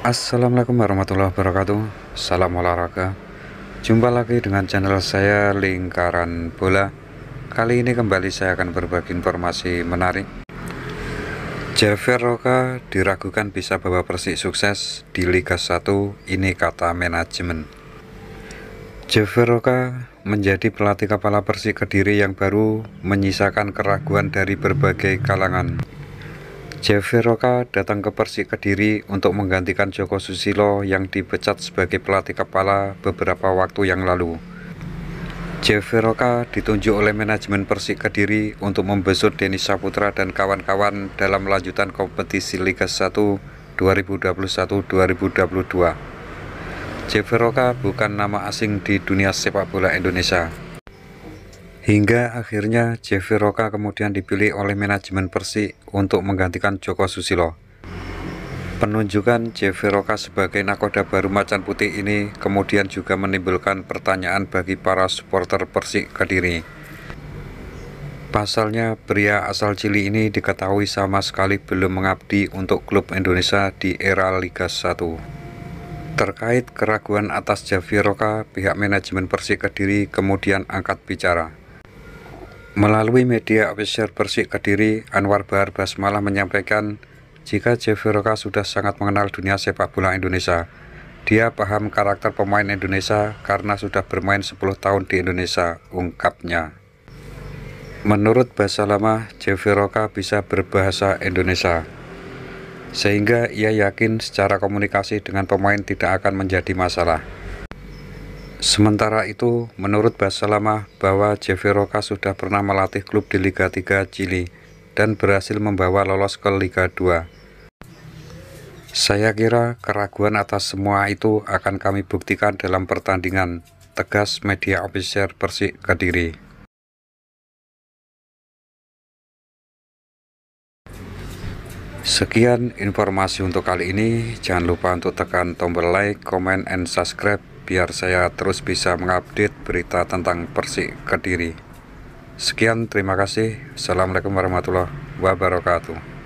Assalamualaikum warahmatullahi wabarakatuh Salam olahraga Jumpa lagi dengan channel saya Lingkaran Bola Kali ini kembali saya akan berbagi informasi menarik Javier Roca diragukan bisa bawa Persik sukses di Liga 1 Ini kata manajemen Javier Roca menjadi pelatih kepala Persik Kediri yang baru menyisakan keraguan dari berbagai kalangan Jeveroka datang ke Persik Kediri untuk menggantikan Joko Susilo yang dipecat sebagai pelatih kepala beberapa waktu yang lalu. Jeveroka ditunjuk oleh manajemen Persik Kediri untuk membesut Denis Saputra dan kawan-kawan dalam lanjutan kompetisi Liga 1 2021-2022. Jeveroka bukan nama asing di dunia sepak bola Indonesia. Hingga akhirnya Jeffrey Roka kemudian dipilih oleh manajemen Persi untuk menggantikan Joko Susilo. Penunjukan Jeffrey Roka sebagai nakoda baru Macan Putih ini kemudian juga menimbulkan pertanyaan bagi para supporter Persik Kediri. Pasalnya, pria asal Chili ini diketahui sama sekali belum mengabdi untuk klub Indonesia di era Liga 1. Terkait keraguan atas Javier Roka, pihak manajemen Persik Kediri kemudian angkat bicara. Melalui media Official Persik Kediri, Anwar Bahar Basmalah menyampaikan jika Jeveroka sudah sangat mengenal dunia sepak bola Indonesia. Dia paham karakter pemain Indonesia karena sudah bermain 10 tahun di Indonesia, ungkapnya. Menurut bahasa lama, Jeveroka bisa berbahasa Indonesia. Sehingga ia yakin secara komunikasi dengan pemain tidak akan menjadi masalah. Sementara itu, menurut Basalamah bahwa Jeveroka sudah pernah melatih klub di Liga 3 Chili dan berhasil membawa lolos ke Liga 2. Saya kira keraguan atas semua itu akan kami buktikan dalam pertandingan, tegas media officer Persik Kediri. Sekian informasi untuk kali ini, jangan lupa untuk tekan tombol like, comment, and subscribe biar saya terus bisa mengupdate berita tentang Persik Kediri. Sekian, terima kasih. Assalamualaikum warahmatullahi wabarakatuh.